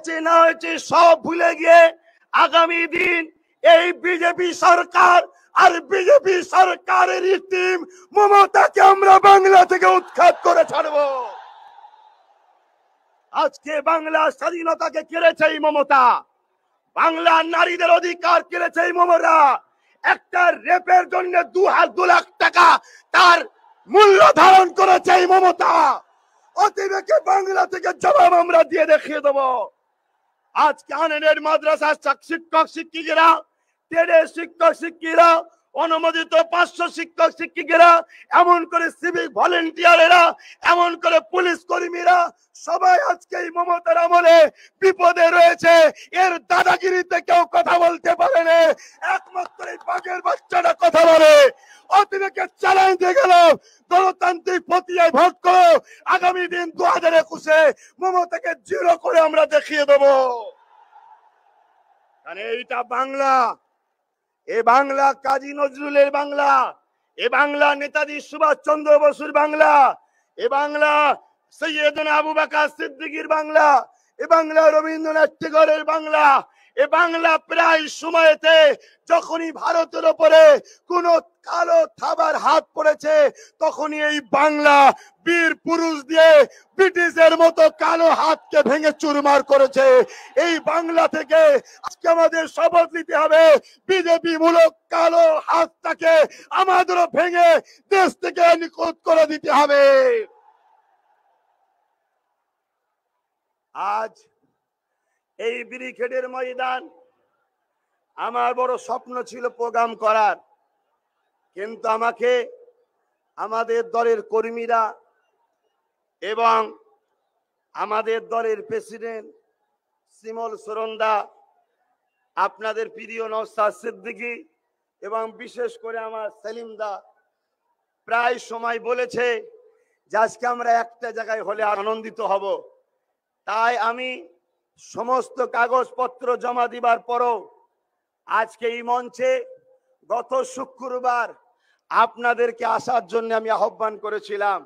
হয়েছে হয়েছে সব ভুলে গিয়ে আগামী দিন এই বিজেপি সরকার আর বিজেপি সরকারের টিম মমতাকে আমরা বাংলা থেকে উৎখাত করে ছাড়ব আজকে বাংলা স্বাধীনতাকে কেড়েছে এই মমতা বাংলা নারীদের অধিকার কেড়েছে এই মমতা একটা রেপের জন্য দু হাজার দু লাখ টাকা তার মূল্য ধারণ করেছে এই মমতা অতিবেকে বাংলা থেকে জবাব আমরা দিয়ে দেখিয়ে দেবো আজকে আনএডেড মাদ্রাসার শিক্ষক শিক্ষিকেরা টেডের শিক্ষক শিক্ষিরা অনুমোদিত পাঁচশো শিক্ষক শিক্ষিকেরা এমন করে সিভিক ভলেন্টিয়ারেরা এমন করে পুলিশ কর্মীরা সবাই আজকে এই মমতার আমলে বিপদে রয়েছে এর দাদাগিরিতে কেউ কথা বলতে পারে না একমাত্র এই বাঘের বাচ্চাটা কথা বলে অতিরিক্ত চ্যালেঞ্জ দিয়ে গেল গণতান্ত্রিক পতিয়ায় ভোট করো আগামী দিন দু হাজার একুশে মমতাকে জিরো করে আমরা দেখিয়ে দেবো মানে এইটা বাংলা এ বাংলা কাজী নজরুলের বাংলা এ বাংলা নেতাজি সুভাষ চন্দ্র বসুর বাংলা এ বাংলা সৈয়দনা আবু বাকা সিদ্দিকির বাংলা এ বাংলা রবীন্দ্রনাথ বাংলা এ বাংলা প্রায় সময়তে যখনই ভারতের ওপরে কোন কালো থাবার হাত পড়েছে তখনই এই বাংলা বীর পুরুষ দিয়ে ব্রিটিশের মতো কালো হাতকে ভেঙে চুরমার করেছে এই বাংলা থেকে আজকে আমাদের শপথ নিতে হবে বিজেপি মূলক কালো হাতটাকে আমাদেরও ভেঙে দেশ থেকে নিখোঁজ করে দিতে হবে আজ এই ব্রিকেডের ময়দান আমার বড় স্বপ্ন ছিল প্রোগ্রাম করার কিন্তু আমাকে আমাদের দলের কর্মীরা এবং আমাদের দলের প্রেসিডেন্ট শ্রীমল সরন্দা আপনাদের প্রিয় নৌসাদ সিদ্দিকি এবং বিশেষ করে আমার সেলিম দা প্রায় সময় বলেছে যে আজকে আমরা একটা জায়গায় হলে আনন্দিত হব তাই আমি সমস্ত কাগজপত্র জমা দিবার পরও আজকে এই মঞ্চে গত শুক্রবার আপনাদেরকে আসার জন্য আমি আহ্বান করেছিলাম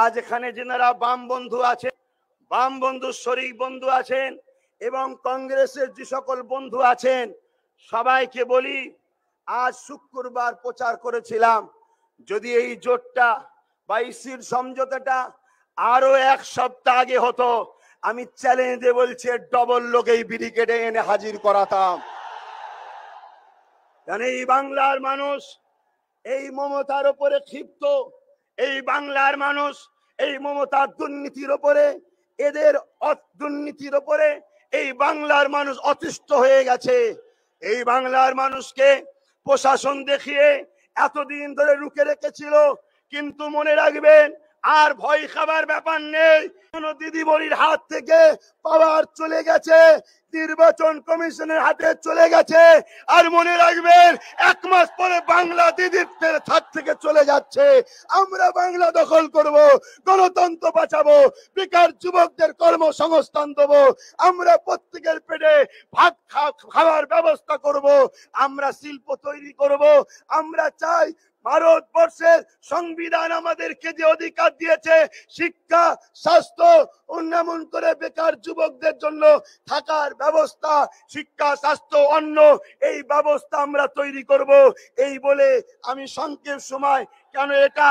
আজ এখানে যেনারা বাম বন্ধু আছেন বাম বন্ধু শরিক বন্ধু আছেন এবং কংগ্রেসের যে সকল বন্ধু আছেন সবাইকে বলি আজ শুক্রবার প্রচার করেছিলাম যদি এই জোটটা বা ইসির সমঝোতাটা আরো এক সপ্তাহ আগে হতো আমি চ্যালেঞ্জ দিয়ে বলছি ডবল লোকেই ব্রিগেডে এনে হাজির করাতাম এই বাংলার মানুষ এই মমতার ওপরে ক্ষিপ্ত এই বাংলার মানুষ এই মমতার দুর্নীতির ওপরে এদের দুর্নীতির ওপরে এই বাংলার মানুষ অতিষ্ঠ হয়ে গেছে এই বাংলার মানুষকে প্রশাসন দেখিয়ে এতদিন ধরে রুখে রেখেছিল কিন্তু মনে রাখবেন আর ভয় খাবার ব্যাপার নেই কোনো বড়ির হাত থেকে পাওয়ার চলে গেছে নির্বাচন কমিশনের হাতে চলে গেছে আর মনে রাখবেন এক মাস পরে বাংলা দিদির হাত থেকে চলে যাচ্ছে আমরা বাংলা দখল করব গণতন্ত্র বাঁচাবো বেকার যুবকদের কর্মসংস্থান দেব আমরা প্রত্যেকের পেটে ভাত খাওয়ার ব্যবস্থা করব আমরা শিল্প তৈরি করব আমরা চাই ভারতবর্ষের সংবিধান আমাদেরকে যে অধিকার দিয়েছে শিক্ষা স্বাস্থ্য উন্নয়ন করে বেকার যুবকদের জন্য থাকার ব্যবস্থা শিক্ষা স্বাস্থ্য অন্য এই ব্যবস্থা আমরা তৈরি করব এই বলে আমি সংক্ষেপ সময় কেন এটা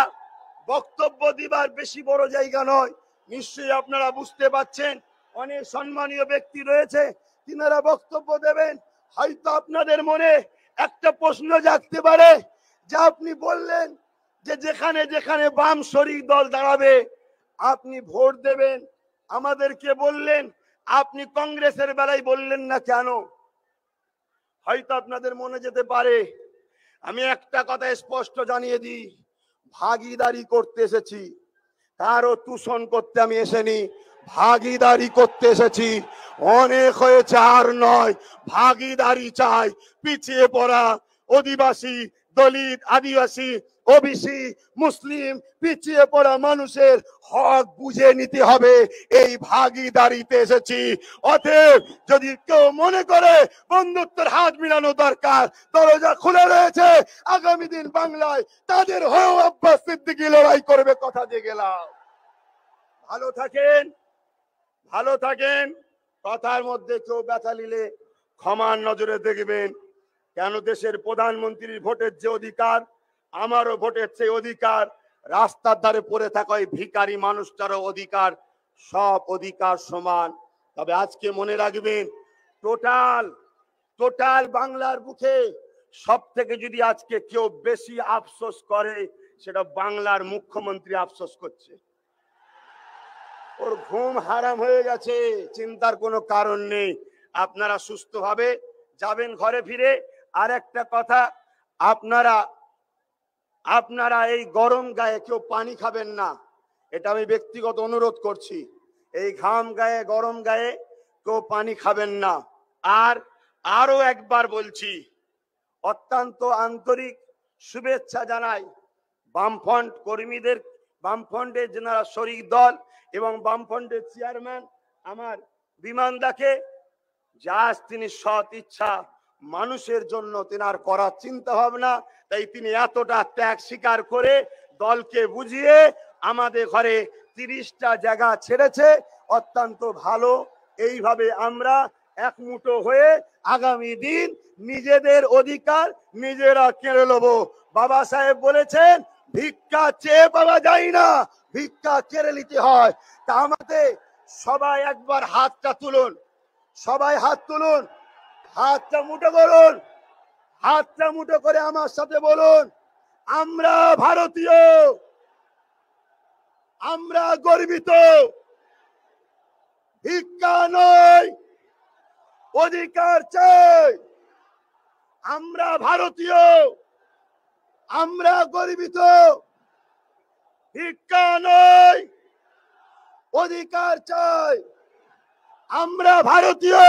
বক্তব্য দিবার বেশি বড় জায়গা নয় নিশ্চয়ই আপনারা বুঝতে পাচ্ছেন অনেক সম্মানীয় ব্যক্তি রয়েছে তিনারা বক্তব্য দেবেন হয়তো আপনাদের মনে একটা প্রশ্ন জাগতে পারে যা আপনি বললেন যে যেখানে যেখানে বাম শরিক দল দাঁড়াবে আপনি ভোট দেবেন আমাদেরকে বললেন আপনি কংগ্রেসের বেলায় বললেন না কেন হয়তো আপনাদের মনে যেতে পারে আমি একটা কথা স্পষ্ট জানিয়ে দিই ভাগিদারি করতে এসেছি কারো তুষণ করতে আমি এসেনি ভাগিদারি করতে এসেছি অনেক হয়েছে আর নয় ভাগিদারি চাই পিছিয়ে পড়া অধিবাসী দলিত আদিবাসী ওবিসি মুসলিম পিছিয়ে পড়া মানুষের হক বুঝে নিতে হবে এই ভাগিদারিতে এসেছি অতএব যদি কেউ মনে করে বন্ধুত্বের হাত মিলানো দরকার দরজা খুলে রয়েছে আগামী দিন বাংলায় তাদের হয়েও আব্বাস সিদ্দিকি লড়াই করবে কথা দিয়ে গেলাম ভালো থাকেন ভালো থাকেন কথার মধ্যে কেউ ব্যথা নিলে ক্ষমার নজরে দেখবেন কেন দেশের প্রধানমন্ত্রীর ভোটের যে অধিকার আমারও ভোটের সেই অধিকার রাস্তার ধারে পড়ে থাকা ওই ভিকারি মানুষটারও অধিকার সব অধিকার সমান তবে আজকে মনে রাখবেন টোটাল টোটাল বাংলার বুকে সব থেকে যদি আজকে কেউ বেশি আফসোস করে সেটা বাংলার মুখ্যমন্ত্রী আফসোস করছে ওর ঘুম হারাম হয়ে গেছে চিন্তার কোনো কারণ নেই আপনারা সুস্থভাবে যাবেন ঘরে ফিরে আর একটা কথা আপনারা আপনারা এই গরম গায়ে কেউ পানি খাবেন না এটা আমি ব্যক্তিগত অনুরোধ করছি এই ঘাম গায়ে গরম গায়ে কেউ পানি খাবেন না আর আরো একবার বলছি অত্যন্ত আন্তরিক শুভেচ্ছা জানাই বামফ্রন্ট কর্মীদের বামফ্রন্টের যেনারা শরিক দল এবং বামফ্রন্টের চেয়ারম্যান আমার বিমান দাকে যা তিনি সৎ ইচ্ছা মানুষের জন্য তেনার করার চিন্তা ভাবনা তাই তিনি এতটা ত্যাগ স্বীকার করে দলকে বুঝিয়ে আমাদের ঘরে তিরিশটা জায়গা ছেড়েছে অত্যন্ত ভালো এইভাবে আমরা একমুটো হয়ে আগামী দিন নিজেদের অধিকার নিজেরা কেড়ে নেব বাবা সাহেব বলেছেন ভিক্ষা চেয়ে পাওয়া যায় না ভিক্ষা কেড়ে নিতে হয় তা আমাদের সবাই একবার হাতটা তুলুন সবাই হাত তুলুন হাতটা মুঠো করুন হাতটা মুঠো করে আমার সাথে বলুন আমরা ভারতীয় আমরা গর্বিত ভিক্ষা নয় অধিকার চাই আমরা ভারতীয় আমরা গর্বিত ভিক্ষা নয় অধিকার চাই আমরা ভারতীয়